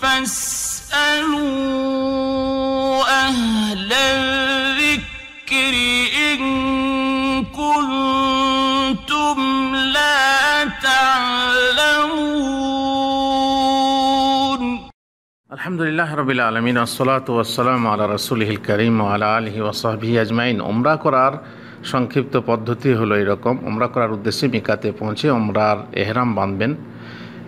فاسألوا أهل الذكر إن كنتم لا تعلمون الحمد لله رب العالمين والصلاة والسلام على رسوله الكريم وعلى آله وصحبه أجمعين عمره قرار সংক্ষিপ্ত পদ্ধতি হলো এরকম ওমরা করার উদ্দেশ্যে মিকাতে পৌঁছে ওমরার এহরাম বাঁধবেন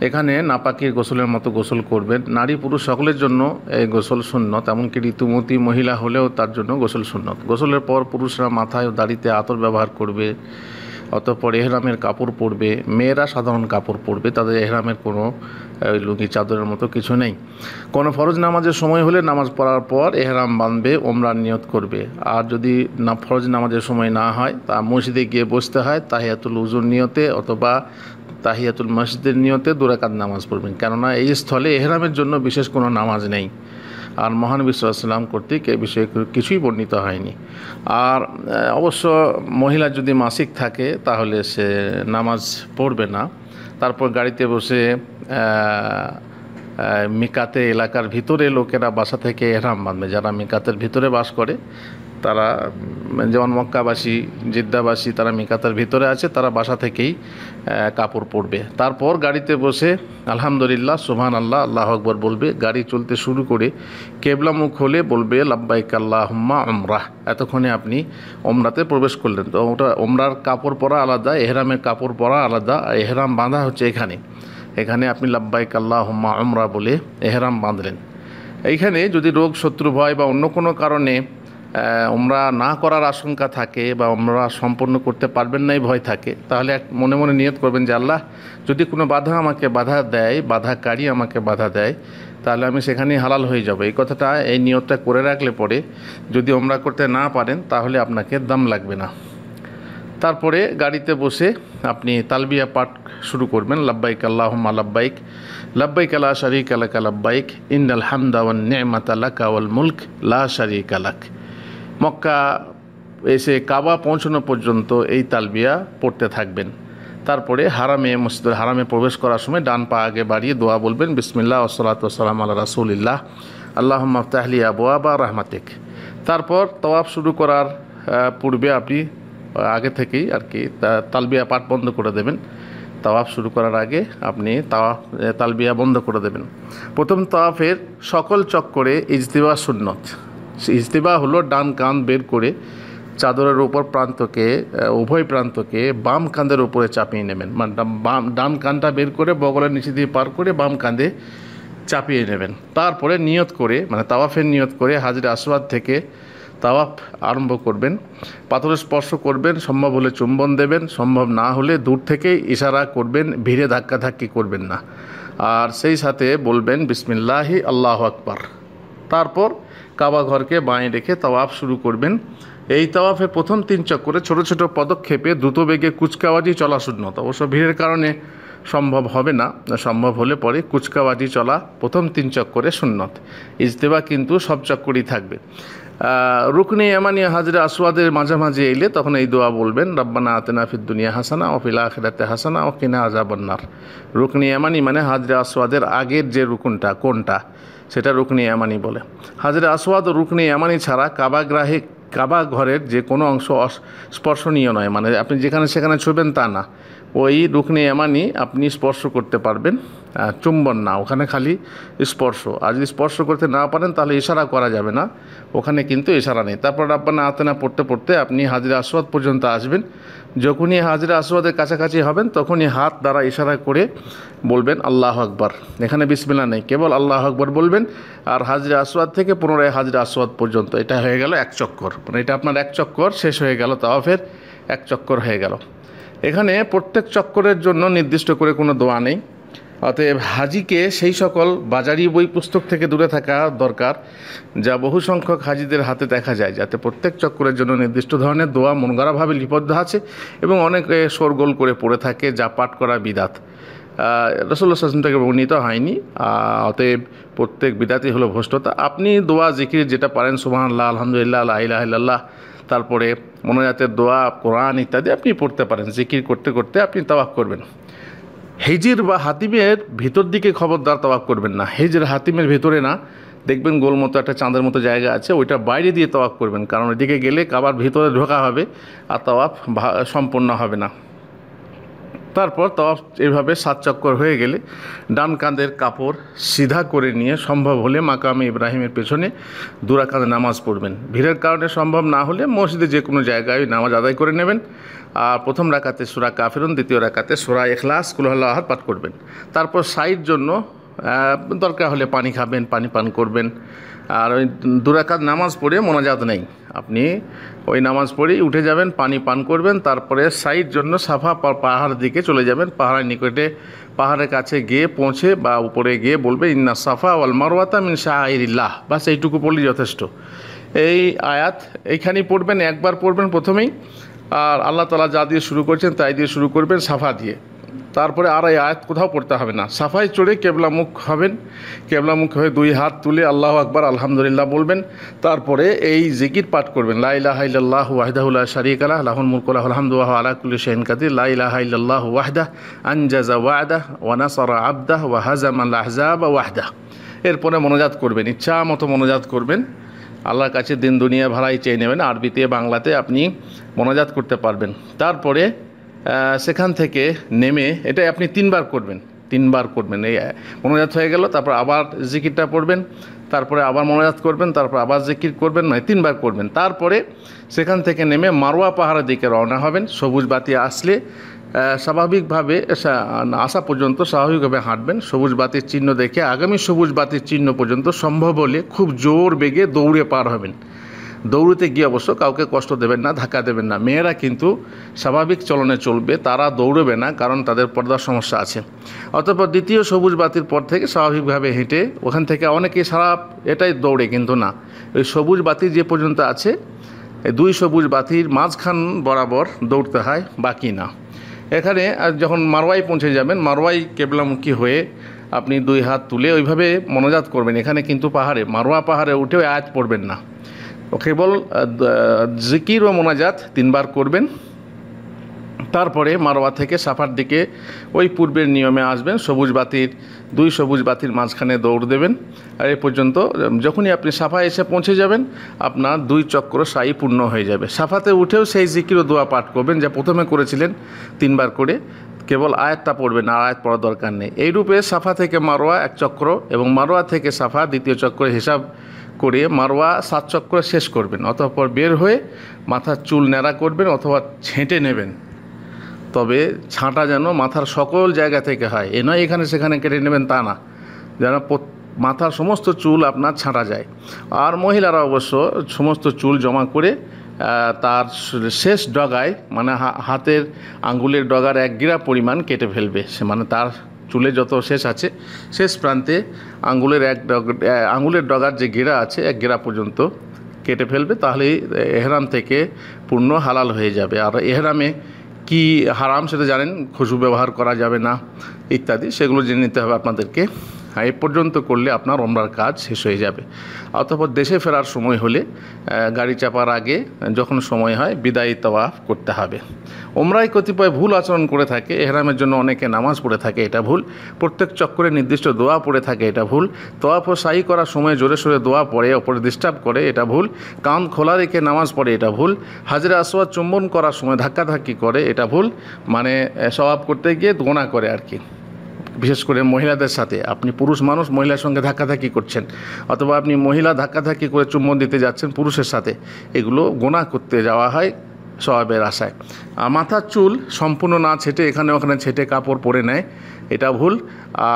এখানে নাপাকির গোসলের মতো গোসল করবেন নারী পুরুষ সকলের জন্য এই গোসল সুন্নত এমনকি ঋতুমতি মহিলা হলেও তার জন্য গোসল সুন্নত গোসলের পর পুরুষরা মাথায় দাড়িতে আতর ব্যবহার করবে অতঃপর এহরামের কাপড় পরবে মেয়েরা সাধারণ কাপড় পরবে তাদের এহরামের কোনো লুঙ্গি চাদরের মতো কিছু নেই কোনো ফরজ নামাজের সময় হলে নামাজ পড়ার পর এহরাম বাঁধবে ওমরান নিয়ত করবে আর যদি না ফরজ নামাজের সময় না হয় তা মসজিদে গিয়ে বসতে হয় তাহিয়াতুল উজুর নিয়তে অথবা তাহিয়াতুল মসজিদের নিয়তে দুরাকাত নামাজ পড়বেন কেননা এই স্থলে এহরামের জন্য বিশেষ কোনো নামাজ নেই আর মহান বিশ্বাম কর্তৃক এ বিষয়ে কিছুই বর্ণিত হয়নি আর অবশ্য মহিলা যদি মাসিক থাকে তাহলে সে নামাজ পড়বে না তারপর গাড়িতে বসে মিকাতে এলাকার ভিতরে লোকেরা বাসা থেকে এহরাম বাঁধবে যারা মিকাতের ভিতরে বাস করে তারা যেমন মক্কাবাসী জিদ্দাবাসী তারা মিকাতার ভিতরে আছে তারা বাসা থেকেই কাপড় পরবে তারপর গাড়িতে বসে আলহামদুলিল্লাহ সুহান আল্লাহ আল্লাহ আকবর বলবে গাড়ি চলতে শুরু করে কেবলা মুখ হলে বলবে লাব্বাইক আল্লাহ হুম্মা অমরাহ এতক্ষণে আপনি ওমরাতে প্রবেশ করলেন তো ওটা ওমরার কাপড় পরা আলাদা এহরামের কাপড় পরা আলাদা এহরাম বাঁধা হচ্ছে এখানে এখানে আপনি লাব্বাইক আল্লাহ হুম্মা অমরা বলে এহরাম বাঁধলেন এইখানে যদি রোগ শত্রু ভয় বা অন্য কোনো কারণে ওমরা না করার আশঙ্কা থাকে বা ওমরা সম্পন্ন করতে পারবেন নাই ভয় থাকে তাহলে এক মনে মনে নিয়ত করবেন যে আল্লাহ যদি কোনো বাধা আমাকে বাধা দেয় বাধাকারী আমাকে বাধা দেয় তাহলে আমি সেখানেই হালাল হয়ে যাব এই কথাটা এই নিয়তটা করে রাখলে পরে যদি ওমরা করতে না পারেন তাহলে আপনাকে দাম লাগবে না তারপরে গাড়িতে বসে আপনি তালবিয়া পাঠ শুরু করবেন লাব্বাইক আল্লাহমা লাব্বাইক লাব্বাইক আলা শারিক আলাক লাব্বাইক ইন্দাল হামদাওয়ান নেমাত আলাক আওয়াল মুলক লা শারিক আলাক মক্কা এসে কাবা পৌঁছানো পর্যন্ত এই তালবিয়া পড়তে থাকবেন তারপরে হারামে মসজিদ হারামে প্রবেশ করার সময় ডান পা আগে বাড়িয়ে দোয়া বলবেন বিসমিল্লা ওসলাতাম আল্লাহ রাসুলিল্লাহ আল্লাহ তাহলি আবুয়া বা রহমাতেক তারপর তওয়াব শুরু করার পূর্বে আপনি আগে থেকেই আর কি তালবিয়া পাঠ বন্ধ করে দেবেন তাওয়াফ শুরু করার আগে আপনি তাওয়াফ তালবিয়া বন্ধ করে দেবেন প্রথম তাওয়াফের সকল চক্করে ইজতিবা সুন্নত ইজতেবা হলো ডান কান বের করে চাদরের উপর প্রান্তকে উভয় প্রান্তকে বাম কাঁধের উপরে চাপিয়ে নেবেন মানে বাম ডান কানটা বের করে বগলের নিচে দিয়ে পার করে বাম কাঁধে চাপিয়ে নেবেন তারপরে নিয়ত করে মানে তাওয়াফের নিয়ত করে হাজির আসবাদ থেকে তাওয়াফ আরম্ভ করবেন পাথরের স্পর্শ করবেন সম্ভব হলে চুম্বন দেবেন সম্ভব না হলে দূর থেকে ইশারা করবেন ভিড়ে ধাক্কাধাক্কি করবেন না আর সেই সাথে বলবেন বিসমিল্লাহি আল্লাহ আকবার তারপর কাবা ঘরকে বাঁয়ে রেখে তাওয়াফ শুরু করবেন এই তাওয়াফে প্রথম তিন চক্করে ছোট ছোট পদক্ষেপে দ্রুত বেগে কুচকাওয়াজি চলা শূন্যত অবশ্য ভিড়ের কারণে সম্ভব হবে না সম্ভব হলে পরে কুচকাওয়াজি চলা প্রথম তিন চক্করে শূন্যত ইজতেবা কিন্তু সব চক্করই থাকবে রুকনি এমানি হাজরে আসওয়াদের মাঝামাঝি এলে তখন এই দোয়া বলবেন রব্বানা আতেনা দুনিয়া হাসানা ও ফিলা আখিরাতে হাসানা ও কিনা আজাবন্নার রুকনি এমানি মানে হাজরে আসওয়াদের আগের যে রুকুনটা কোনটা সেটা রুকনি এমানি বলে হাজরে আসওয়াদ রুকনি এমানি ছাড়া কাবাগ্রাহী কাবা ঘরের যে কোনো অংশ স্পর্শনীয় নয় মানে আপনি যেখানে সেখানে ছুবেন তা না ওই রুকনি এমানি আপনি স্পর্শ করতে পারবেন চুম্বন না ওখানে খালি স্পর্শ আর যদি স্পর্শ করতে না পারেন তাহলে ইশারা করা যাবে না ওখানে কিন্তু ইশারা নেই তারপর রাব্বানা আতনা পড়তে পড়তে আপনি হাজিরা আসওয়াদ পর্যন্ত আসবেন যখনই হাজিরা আসওয়াদের কাছাকাছি হবেন তখনই হাত দ্বারা ইশারা করে বলবেন আল্লাহ আকবর এখানে বিসমিল্লা নেই কেবল আল্লাহ আকবর বলবেন আর হাজিরা আসওয়াদ থেকে পুনরায় হাজিরা আসওয়াদ পর্যন্ত এটা হয়ে গেল এক চক্কর মানে এটা আপনার এক চক্কর শেষ হয়ে গেল তাওয়াফের এক চক্কর হয়ে গেল এখানে প্রত্যেক চক্করের জন্য নির্দিষ্ট করে কোনো দোয়া নেই অতএব হাজিকে সেই সকল বাজারি বই পুস্তক থেকে দূরে থাকা দরকার যা বহু সংখ্যক হাজিদের হাতে দেখা যায় যাতে প্রত্যেক চক্করের জন্য নির্দিষ্ট ধরনের দোয়া মনগড়াভাবে লিপদ্ধ আছে এবং অনেকে শোরগোল করে পড়ে থাকে যা পাঠ করা বিদাত রসল্লা সাসম থেকে বর্ণিত হয়নি অতএব প্রত্যেক বিদাতি হলো ভ্রষ্টতা আপনি দোয়া জিকির যেটা পারেন সুবাহ আল্লাহ আলহামদুলিল্লাহ আল্লাহ তারপরে মনোজাতের দোয়া কোরআন ইত্যাদি আপনি পড়তে পারেন জিকির করতে করতে আপনি তাওয়াক করবেন হেজির বা হাতিমের ভিতর দিকে খবরদার তাওয়াক করবেন না হেজির হাতিমের ভিতরে না দেখবেন গোল মতো একটা চাঁদের মতো জায়গা আছে ওইটা বাইরে দিয়ে তাওয়াক করবেন কারণ ওইদিকে গেলে কাবার ভিতরে ঢোকা হবে আর তাওয়াক সম্পন্ন হবে না তারপর তফ এভাবে সাত চক্কর হয়ে গেলে ডান কাঁধের কাপড় সিধা করে নিয়ে সম্ভব হলে মাকামে ইব্রাহিমের পেছনে দুরা কাঁধে নামাজ পড়বেন ভিড়ের কারণে সম্ভব না হলে মসজিদে যে কোনো জায়গায় নামাজ আদায় করে নেবেন আর প্রথম রাখাতে সুরা কাফেরুন দ্বিতীয় রাকাতে সুরা এখলাস কুলহাল্লাহাত পাঠ করবেন তারপর সাইড জন্য দরকার হলে পানি খাবেন পানি পান করবেন আর ওই দুরাকাত নামাজ পড়ে মোনাজাত নেই আপনি ওই নামাজ পড়েই উঠে যাবেন পানি পান করবেন তারপরে সাইড জন্য সাফা পাহাড়ের দিকে চলে যাবেন পাহাড়ের নিকটে পাহাড়ের কাছে গিয়ে পৌঁছে বা উপরে গিয়ে বলবে ইন্না সাফা ওয়াল মারওয়াতা মিন শাহ বাস এইটুকু পড়লেই যথেষ্ট এই আয়াত এইখানেই পড়বেন একবার পড়বেন প্রথমেই আর আল্লাহ তালা যা দিয়ে শুরু করছেন তাই দিয়ে শুরু করবেন সাফা দিয়ে তারপরে আর এই আয়াত কোথাও পড়তে হবে না সাফাই চড়ে কেবলামুখ হবেন কেবলামুখ হয়ে দুই হাত তুলে আল্লাহ আকবর আলহামদুলিল্লাহ বলবেন তারপরে এই জিকির পাঠ করবেন লাইলাহ ইল্লাহ ওয়াহদাহুল্লাহ শারিক আলাহ লাহুল মুরকুল্লাহ আলহামদুল্লাহ আলাকুল্লি শাহিন কাদির লাইলাহ ইল্লাহ ওয়াহদাহ আনজাজা ওয়াদাহ ওয়ানাসরা আবদাহ ওয়াহাজাম আল্লাহ ওয়াহদাহ এরপরে মনোজাত করবেন ইচ্ছা মতো মনোজাত করবেন আল্লাহর কাছে দিন দুনিয়া ভাড়াই চেয়ে নেবেন আরবিতে বাংলাতে আপনি মনাজাত করতে পারবেন তারপরে সেখান থেকে নেমে এটা আপনি তিনবার করবেন তিনবার করবেন এই মনোজাত হয়ে গেল তারপর আবার জিকিরটা পড়বেন তারপরে আবার মনোজাত করবেন তারপর আবার জিকির করবেন মানে তিনবার করবেন তারপরে সেখান থেকে নেমে মারোয়া পাহাড়ের দিকে রওনা হবেন সবুজ বাতি আসলে স্বাভাবিকভাবে আসা পর্যন্ত স্বাভাবিকভাবে হাঁটবেন সবুজ বাতির চিহ্ন দেখে আগামী সবুজ বাতির চিহ্ন পর্যন্ত সম্ভব হলে খুব জোর বেগে দৌড়ে পার হবেন দৌড়তে গিয়ে অবশ্য কাউকে কষ্ট দেবেন না ধাক্কা দেবেন না মেয়েরা কিন্তু স্বাভাবিক চলনে চলবে তারা দৌড়বে না কারণ তাদের পর্দার সমস্যা আছে অতপর দ্বিতীয় সবুজ বাতির পর থেকে স্বাভাবিকভাবে হেঁটে ওখান থেকে অনেকে সারা এটাই দৌড়ে কিন্তু না ওই সবুজ বাতি যে পর্যন্ত আছে দুই সবুজ বাতির মাঝখান বরাবর দৌড়তে হয় বাকি না এখানে যখন মারওয়াই পৌঁছে যাবেন মারওয়াই কেবলামুখী হয়ে আপনি দুই হাত তুলে ওইভাবে মনোজাত করবেন এখানে কিন্তু পাহাড়ে মারোয়া পাহাড়ে উঠেও আয়াত পড়বেন না কেবল জিকির ও মোনাজাত তিনবার করবেন তারপরে মারোয়া থেকে সাফার দিকে ওই পূর্বের নিয়মে আসবেন সবুজ বাতির দুই সবুজ বাতির মাঝখানে দৌড় দেবেন আর এ পর্যন্ত যখনই আপনি সাফা এসে পৌঁছে যাবেন আপনার দুই চক্র সাই পূর্ণ হয়ে যাবে সাফাতে উঠেও সেই জিকির ও দোয়া পাঠ করবেন যা প্রথমে করেছিলেন তিনবার করে কেবল আয়াতটা পড়বেন আর আয়াত পড়ার দরকার নেই এইরূপে সাফা থেকে মারোয়া এক চক্র এবং মারোয়া থেকে সাফা দ্বিতীয় চক্র হিসাব করে মারোয়া সাত চক্র শেষ করবেন অতঃপর বের হয়ে মাথার চুল ন্যাড়া করবেন অথবা ছেঁটে নেবেন তবে ছাঁটা যেন মাথার সকল জায়গা থেকে হয় এ নয় এখানে সেখানে কেটে নেবেন তা না যেন মাথার সমস্ত চুল আপনার ছাঁটা যায় আর মহিলারা অবশ্য সমস্ত চুল জমা করে তার শেষ ডগায় মানে হাতের আঙ্গুলের ডগার এক গিরা পরিমাণ কেটে ফেলবে সে মানে তার চুলে যত শেষ আছে শেষ প্রান্তে আঙ্গুলের এক আঙ্গুলের ডগার যে গেরা আছে এক গেরা পর্যন্ত কেটে ফেলবে তাহলেই এহরাম থেকে পূর্ণ হালাল হয়ে যাবে আর এহরামে কি হারাম সেটা জানেন খুশু ব্যবহার করা যাবে না ইত্যাদি সেগুলো জেনে নিতে হবে আপনাদেরকে এ পর্যন্ত করলে আপনার ওমরার কাজ শেষ হয়ে যাবে অতপর দেশে ফেরার সময় হলে গাড়ি চাপার আগে যখন সময় হয় বিদায়ী তওয়াফ করতে হবে ওমরায় কতিপয় ভুল আচরণ করে থাকে এহরামের জন্য অনেকে নামাজ পড়ে থাকে এটা ভুল প্রত্যেক চক্করে নির্দিষ্ট দোয়া পড়ে থাকে এটা ভুল তোয়াফ ও সাই করার সময় জোরে সোরে দোয়া পড়ে ওপরে ডিস্টার্ব করে এটা ভুল কান খোলা রেখে নামাজ পড়ে এটা ভুল হাজিরা আসোয়া চুম্বন করার সময় ধাক্কাধাক্কি করে এটা ভুল মানে স্বভাব করতে গিয়ে গোনা করে আর কি বিশেষ করে মহিলাদের সাথে আপনি পুরুষ মানুষ মহিলার সঙ্গে ধাক্কাধাক্কি করছেন অথবা আপনি মহিলা ধাক্কাধাক্কি করে চুম্বন দিতে যাচ্ছেন পুরুষের সাথে এগুলো গোনা করতে যাওয়া হয় সবাবের আশায় আর মাথার চুল সম্পূর্ণ না ছেটে এখানে ওখানে ছেটে কাপড় পরে নেয় এটা ভুল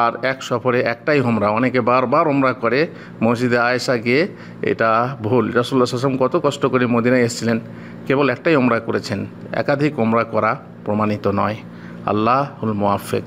আর এক সফরে একটাই হোমরা অনেকে বারবার হোমরা করে মসজিদে আয়েশা গিয়ে এটা ভুল রসুল্লাহ সাসম কত কষ্ট করে মদিনায় এসেছিলেন কেবল একটাই হোমরা করেছেন একাধিক হোমরা করা প্রমাণিত নয় আল্লাহুল মোয়াফেক